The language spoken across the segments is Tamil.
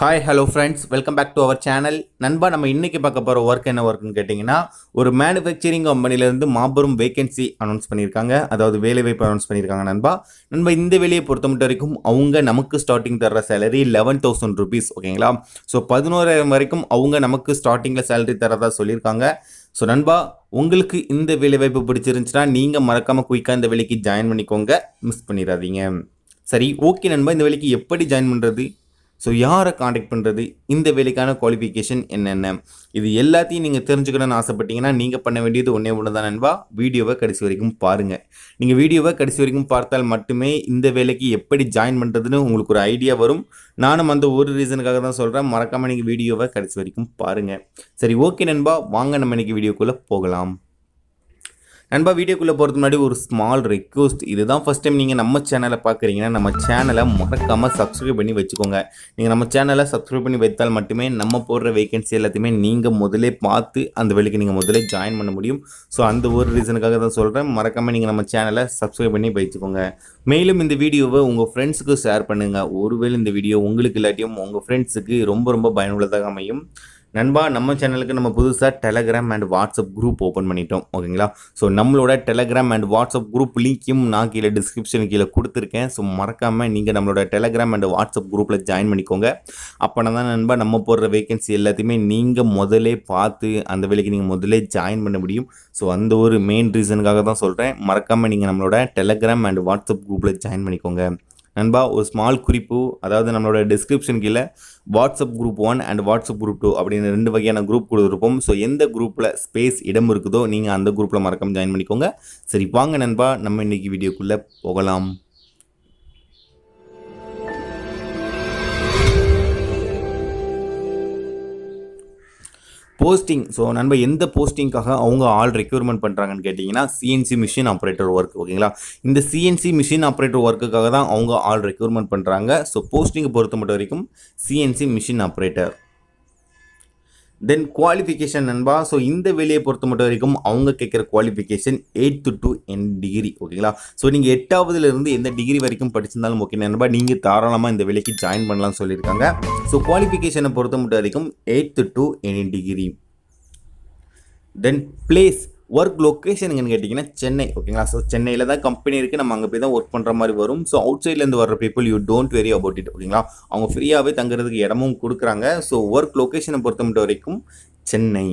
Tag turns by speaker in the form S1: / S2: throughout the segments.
S1: hi hello friends welcome back to our channel நண்பா நம்ம இன்றைக்கி பார்க்க போகிற ஒர்க் என்ன ஒர்க்குன்னு கேட்டிங்கன்னா ஒரு மேனுஃபேக்சரிங் கம்பெனிலேருந்து மாபெரும் வேகன்சி அனௌன்ஸ் பண்ணியிருக்காங்க அதாவது வேலை வாய்ப்பு அனௌன்ஸ் பண்ணியிருக்காங்க நண்பா நண்பா இந்த வேலையை பொறுத்த வரைக்கும் அவங்க நமக்கு ஸ்டார்டிங் தர சேலரி லெவன் தௌசண்ட் ருபீஸ் ஓகேங்களா ஸோ பதினோராயிரம் வரைக்கும் அவங்க நமக்கு ஸ்டார்டிங்கில் சேலரி தரதா சொல்லியிருக்காங்க ஸோ நண்பா உங்களுக்கு இந்த வேலைவாய்ப்பு பிடிச்சிருந்துச்சுன்னா நீங்கள் மறக்காமல் குயிக்காக இந்த வேலைக்கு ஜாயின் பண்ணிக்கோங்க மிஸ் பண்ணிடாதீங்க சரி ஓகே நண்பா இந்த வேலைக்கு எப்படி ஜாயின் பண்ணுறது ஸோ யாரை காண்டாக்ட் பண்ணுறது இந்த வேலைக்கான குவாலிஃபிகேஷன் என்னென்ன இது எல்லாத்தையும் நீங்கள் தெரிஞ்சுக்கணும்னு ஆசைப்பட்டீங்கன்னா நீங்கள் பண்ண வேண்டியது ஒன்றே ஒன்று தான் நண்பா வீடியோவை கடைசி வரைக்கும் பாருங்கள் நீங்கள் வீடியோவை கடைசி வரைக்கும் பார்த்தால் மட்டுமே இந்த வேலைக்கு எப்படி ஜாயின் பண்ணுறதுன்னு உங்களுக்கு ஒரு ஐடியா வரும் நானும் அந்த ஒரு ரீசனுக்காக தான் சொல்கிறேன் மறக்காமல் நீங்கள் வீடியோவை கடைசி வரைக்கும் பாருங்கள் சரி ஓகே நண்பா வாங்க நம்ம இன்றைக்கி வீடியோக்குள்ளே போகலாம் நண்பா வீடியோக்குள்ளே போகிறது முன்னாடி ஒரு ஸ்மால் ரெக்வஸ்ட் இதுதான் ஃபஸ்ட் டைம் நீங்கள் நம்ம சேனலை பார்க்குறீங்கன்னா நம்ம சேனலை மறக்காமல் சப்ஸ்கிரைப் பண்ணி வச்சுக்கோங்க நீங்கள் நம்ம சேனலை சப்ஸ்கிரைப் பண்ணி வைத்தால் மட்டுமே நம்ம போடுற வேகன்சி எல்லாத்தையுமே நீங்கள் முதலே பார்த்து அந்த வேலைக்கு நீங்கள் முதலே ஜாயின் பண்ண முடியும் ஸோ அந்த ஒரு ரீசனுக்காக தான் சொல்கிறேன் மறக்காமல் நீங்கள் நம்ம சேனலை சப்ஸ்கிரைப் பண்ணி வச்சுக்கோங்க மேலும் இந்த வீடியோவை உங்கள் ஃப்ரெண்ட்ஸுக்கு ஷேர் பண்ணுங்கள் ஒருவேளை இந்த வீடியோ உங்களுக்கு இல்லாட்டியும் உங்கள் ஃப்ரெண்ட்ஸுக்கு ரொம்ப ரொம்ப பயனுள்ளதாக அமையும் நண்பா நம்ம சேனலுக்கு நம்ம புதுசாக Telegram and WhatsApp group open பண்ணிட்டோம் ஓகேங்களா ஸோ நம்மளோட டெலகிராம் அண்ட் வாட்ஸ்அப் குரூப் லிங்க்கையும் நான் கீழே டிஸ்கிரிப்ஷன் கீழே கொடுத்துருக்கேன் ஸோ மறக்காமல் நீங்கள் நம்மளோட டெலகிராம் அண்ட் வாட்ஸ்அப் குரூப்பில் ஜாயின் பண்ணிக்கோங்க அப்போனா தான் நண்பா நம்ம போடுற வேகன்சி எல்லாத்தையுமே நீங்கள் முதலே பார்த்து அந்த வேலைக்கு நீங்கள் முதலே ஜாயின் பண்ண முடியும் ஸோ அந்த ஒரு மெயின் ரீசனுக்காக தான் சொல்கிறேன் மறக்காமல் நீங்கள் நம்மளோட டெலகிராம் அண்ட் வாட்ஸ்அப் குரூப்பில் ஜாயின் பண்ணிக்கோங்க நண்பா ஒரு ஸ்மால் குறிப்பு அதாவது நம்மளோட டிஸ்கிரிப்ஷன் கீழே WhatsApp group one and WhatsApp group two அப்படின்னு ரெண்டு வகையான குரூப் கொடுத்துருப்போம் ஸோ எந்த குரூப்பில் ஸ்பேஸ் இடம் இருக்குதோ நீங்கள் அந்த குரூப்பில் மறக்காமல் ஜாயின் பண்ணிக்கோங்க சரி வாங்க நண்பா நம்ம இன்றைக்கி வீடியோக்குள்ளே போகலாம் போஸ்டிங் ஸோ நண்ப எந்த போஸ்டிங்காக அவங்க ஆள் ரெக்யூர்மெண்ட் பண்ணுறாங்கன்னு கேட்டிங்கன்னா சிஎன்சி மிஷின் ஆப்ரேட்டர் ஒர்க் ஓகேங்களா இந்த சிஎன்சி மிஷின் ஆப்ரேட்டர் ஒர்க்குக்காக தான் அவங்க ஆள் ரெக்யூர்மெண்ட் பண்ணுறாங்க ஸோ போஸ்டிங்கை பொறுத்த மட்டும் வரைக்கும் CNC machine operator then qualification நண்பா ஸோ இந்த வேலையை பொறுத்த மட்டும் வரைக்கும் அவங்க கேட்குற qualification eighth to any degree ஓகேங்களா ஸோ நீங்கள் எட்டாவதுலேருந்து எந்த டிகிரி வரைக்கும் படிச்சிருந்தாலும் ஓகே நண்பா நீங்கள் தாராளமாக இந்த வேலைக்கு ஜாயின் பண்ணலாம் சொல்லியிருக்காங்க ஸோ குவாலிஃபிகேஷனை பொறுத்த மட்டும் வரைக்கும் eighth to any degree then place work location எங்கன்னு கேட்டிங்கன்னா சென்னை ஓகேங்களா ஸோ சென்னையில் தான் கம்பெனி இருக்குது நம்ம அங்கே போய் தான் ஒர்க் பண்ணுற மாதிரி வரும் ஸோ அவுட் சைட்லேருந்து வர people you don't worry about it ஓகேங்களா அவங்க ஃப்ரீயாகவே தங்குறதுக்கு இடமும் கொடுக்குறாங்க ஸோ ஒர்க் லொக்கேஷனை பொறுத்த மட்டும் வரைக்கும் சென்னை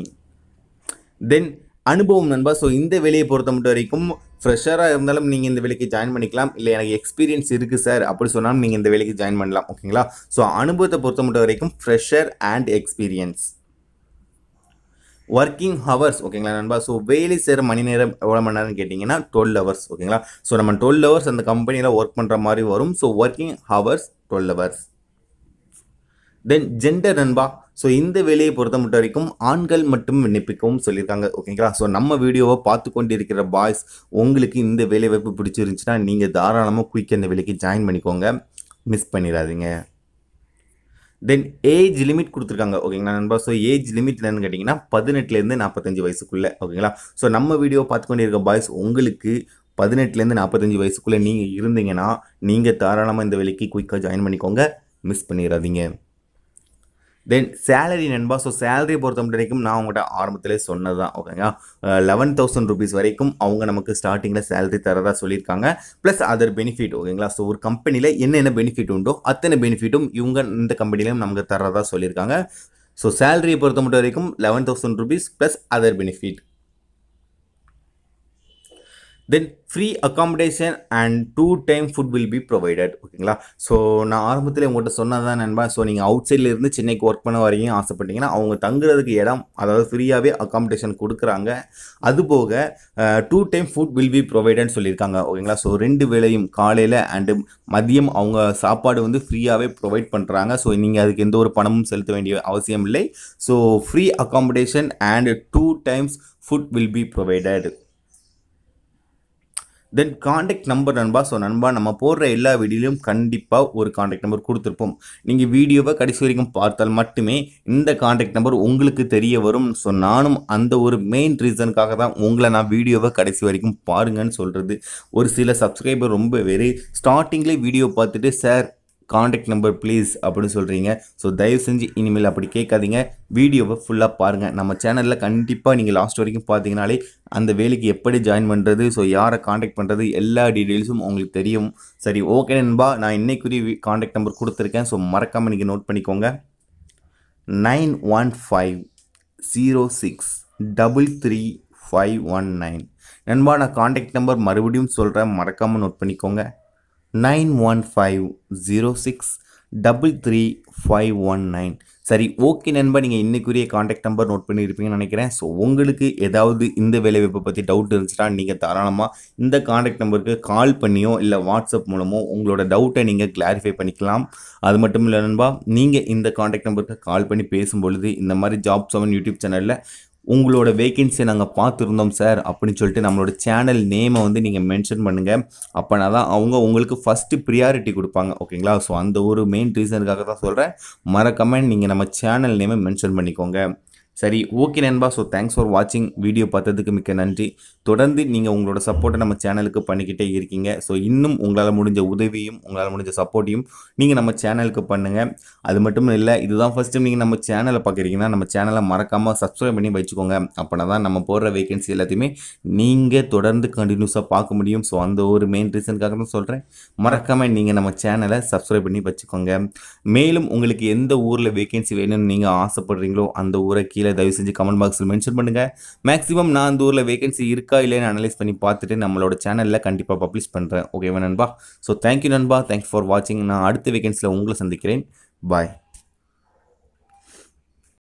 S1: தென் அனுபவம் நண்பா ஸோ இந்த வேலையை பொறுத்த மட்டும் வரைக்கும் ஃப்ரெஷராக இருந்தாலும் நீங்கள் இந்த வேலைக்கு ஜாயின் பண்ணிக்கலாம் இல்லை எனக்கு எக்ஸ்பீரியன்ஸ் இருக்குது சார் அப்படி சொன்னாலும் நீங்கள் இந்த வேலைக்கு ஜாயின் பண்ணலாம் ஓகேங்களா ஸோ அனுபவத்தை பொறுத்த மட்டும் வரைக்கும் fresher and experience working hours ஓகேங்களா நண்பா ஸோ வேலை செய்கிற மணி நேரம் எவ்வளோ மணி நேரம்னு கேட்டிங்கன்னா டுவெல் ஹவர்ஸ் ஓகேங்களா ஸோ நம்ம டுவெல் ஹவர்ஸ் அந்த கம்பெனியில் ஒர்க் பண்ணுற மாதிரி வரும் so working hours twelve hours then gender நண்பா ஸோ இந்த வேலையை பொறுத்த மட்டும் வரைக்கும் ஆண்கள் மட்டும் விண்ணப்பிக்கவும் சொல்லியிருக்காங்க ஓகேங்களா ஸோ நம்ம வீடியோவை பார்த்து கொண்டு இருக்கிற பாய்ஸ் உங்களுக்கு இந்த வேலை வாய்ப்பு பிடிச்சிருந்துச்சுன்னா நீங்கள் தாராளமாக குயிக் அந்த வேலைக்கு ஜாயின் பண்ணிக்கோங்க மிஸ் பண்ணிடாதீங்க தென் ஏஜ் லிமிட் கொடுத்துருக்காங்க ஓகேங்களா நண்பா ஸோ ஏஜ் லிமிட் என்னன்னு கேட்டிங்கன்னா பதினெட்டுலேருந்து நாற்பத்தஞ்சு வயசுக்குள்ளே ஓகேங்களா ஸோ நம்ம வீடியோ பார்த்து கொண்டிருக்க பாய்ஸ் உங்களுக்கு பதினெட்டுலேருந்து நாற்பத்தஞ்சு வயசுக்குள்ளே நீங்கள் இருந்தீங்கன்னா நீங்கள் தாராளமாக இந்த வேலைக்கு குயிக்காக ஜாயின் பண்ணிக்கோங்க மிஸ் பண்ணிடாதீங்க தென் சேலரி நண்பா ஸோ சேலரி பொறுத்த வரைக்கும் நான் உங்கள்கிட்ட ஆரம்பத்திலே சொன்னது தான் ஓகேங்களா லெவன் தௌசண்ட் ருபீஸ் வரைக்கும் அவங்க நமக்கு ஸ்டார்டிங்கில் சேலரி தரதா சொல்லியிருக்காங்க ப்ளஸ் அதர் பெனிஃபிட் ஓகேங்களா ஸோ ஒரு கம்பெனியில் என்னென்ன பெனிஃபிட் உண்டோ அத்தனை பெனிஃபிட்டும் இவங்க இந்த கம்பெனிலையும் நமக்கு தரதா சொல்லியிருக்காங்க ஸோ சேலரியை பொறுத்த மட்டும் வரைக்கும் eleven thousand rupees plus other benefit then free accommodation and two time food will be provided ஓகேங்களா ஸோ நான் ஆரம்பத்தில் உங்கள்கிட்ட சொன்னது தான் நண்பா ஸோ நீங்கள் அவுட் சைடில் இருந்து சென்னைக்கு ஒர்க் பண்ண வரையும் ஆசைப்பட்டீங்கன்னா அவங்க தங்குறதுக்கு இடம் அதாவது ஃப்ரீயாகவே அக்காமடேஷன் கொடுக்குறாங்க அது போக two time food will be ப்ரொவைடட்னு சொல்லியிருக்காங்க ஓகேங்களா ஸோ ரெண்டு வேளையும் காலையில் அண்டு மதியம் அவங்க சாப்பாடு வந்து ஃப்ரீயாகவே ப்ரொவைட் பண்ணுறாங்க ஸோ நீங்கள் அதுக்கு எந்த ஒரு பணமும் செலுத்த வேண்டிய அவசியம் இல்லை so free accommodation and two times food will be provided then contact number நண்பா ஸோ நண்பா நம்ம போடுற எல்லா வீடியோலையும் கண்டிப்பாக ஒரு காண்டாக்ட் நம்பர் கொடுத்துருப்போம் நீங்கள் வீடியோவை கடைசி வரைக்கும் பார்த்தால் மட்டுமே இந்த காண்டாக்ட் நம்பர் உங்களுக்கு தெரிய வரும் ஸோ நானும் அந்த ஒரு மெயின் ரீசனுக்காக தான் உங்களை நான் வீடியோவை கடைசி வரைக்கும் பாருங்கன்னு சொல்கிறது ஒரு சில சப்ஸ்கிரைபர் ரொம்ப வெறி ஸ்டார்டிங்லேயே வீடியோ பார்த்துட்டு சார் காண்டாக்ட் நம்பர் ப்ளீஸ் அப்படின்னு சொல்கிறீங்க ஸோ தயவு செஞ்சு இனிமேல் அப்படி கேட்காதீங்க வீடியோவை ஃபுல்லாக பாருங்கள் நம்ம சேனலில் கண்டிப்பாக நீங்கள் லாஸ்ட் வரைக்கும் பார்த்தீங்கனாலே அந்த வேலைக்கு எப்படி ஜாயின் பண்ணுறது ஸோ யாரை காண்டாக்ட் பண்ணுறது எல்லா டீட்டெயில்ஸும் உங்களுக்கு தெரியும் சரி ஓகே நண்பா நான் இன்னைக்குரிய காண்டாக்ட் நம்பர் கொடுத்துருக்கேன் ஸோ மறக்காமல் நீங்கள் நோட் பண்ணிக்கோங்க nine one five zero six double three five one nine நண்பா நான் காண்டாக்ட் நம்பர் மறுபடியும் சொல்கிறேன் மறக்காமல் நோட் பண்ணிக்கோங்க nine one five zero six double three five one nine சரி ஓகே நண்பா நீங்கள் இன்றைக்குரிய காண்டாக்ட் நம்பர் நோட் பண்ணியிருப்பீங்கன்னு நினைக்கிறேன் ஸோ உங்களுக்கு ஏதாவது இந்த வேலைவாய்ப்பை பற்றி டவுட் இருந்துச்சுன்னா நீங்கள் தாராளமாக இந்த காண்டாக்ட் நம்பருக்கு கால் பண்ணியோ இல்லை வாட்ஸ்அப் மூலமோ உங்களோட டவுட்டை நீங்கள் கிளாரிஃபை பண்ணிக்கலாம் அது மட்டும் இல்லை நண்பா நீங்கள் இந்த காண்டாக்ட் நம்பருக்கு கால் பண்ணி பேசும்பொழுது இந்த மாதிரி ஜாப் செவன் யூடியூப் சேனலில் உங்களோட வேகன்சியை நாங்கள் பார்த்துருந்தோம் சார் அப்படின்னு சொல்லிட்டு நம்மளோட சேனல் நேமை வந்து நீங்கள் மென்ஷன் பண்ணுங்கள் அப்போனா தான் அவங்க உங்களுக்கு ஃபஸ்ட்டு ப்ரியாரிட்டி கொடுப்பாங்க ஓகேங்களா ஸோ அந்த ஒரு மெயின் ரீசனுக்காக தான் சொல்கிறேன் மறக்காமல் நீங்கள் நம்ம சேனல் நேமை மென்ஷன் பண்ணிக்கோங்க சரி ஓகே நண்பா ஸோ தேங்க்ஸ் ஃபார் வாட்சிங் வீடியோ பார்த்ததுக்கு மிக்க நன்றி தொடர்ந்து நீங்கள் உங்களோட சப்போர்ட்டை நம்ம சேனலுக்கு பண்ணிக்கிட்டே இருக்கீங்க ஸோ இன்னும் உங்களால் முடிஞ்ச உதவியும் உங்களால் முடிஞ்ச சப்போர்ட்டையும் நீங்கள் நம்ம சேனலுக்கு பண்ணுங்கள் அது மட்டும் இல்லை இதுதான் ஃபஸ்ட் டைம் நீங்கள் நம்ம சேனலை பார்க்குறீங்கன்னா நம்ம சேனலை மறக்காமல் சப்ஸ்கிரைப் பண்ணி வச்சுக்கோங்க அப்படின்னா தான் நம்ம போடுற வேகன்சி எல்லாத்தையுமே நீங்கள் தொடர்ந்து கண்டினியூஸாக பார்க்க முடியும் ஸோ அந்த ஒரு மெயின் ரீசனுக்காக தான் சொல்கிறேன் மறக்காமல் நீங்கள் நம்ம சேனலை சப்ஸ்கிரைப் பண்ணி வச்சுக்கோங்க மேலும் உங்களுக்கு எந்த ஊரில் வேகன்சி வேணும்னு நீங்கள் ஆசைப்படுறீங்களோ அந்த ஊரை கீழே கீழே தயவு செஞ்சு கமெண்ட் பாக்ஸில் மென்ஷன் பண்ணுங்கள் மேக்ஸிமம் நான் அந்த ஊரில் வேகன்சி இருக்கா இல்லைன்னு அனலைஸ் பண்ணி பார்த்துட்டு நம்மளோட சேனலில் கண்டிப்பாக பப்ளிஷ் பண்ணுறேன் ஓகேவா நண்பா ஸோ தேங்க்யூ நண்பா தேங்க்ஸ் ஃபார் வாட்சிங் நான் அடுத்த வேகன்சியில் உங்களை சந்திக்கிறேன் பாய்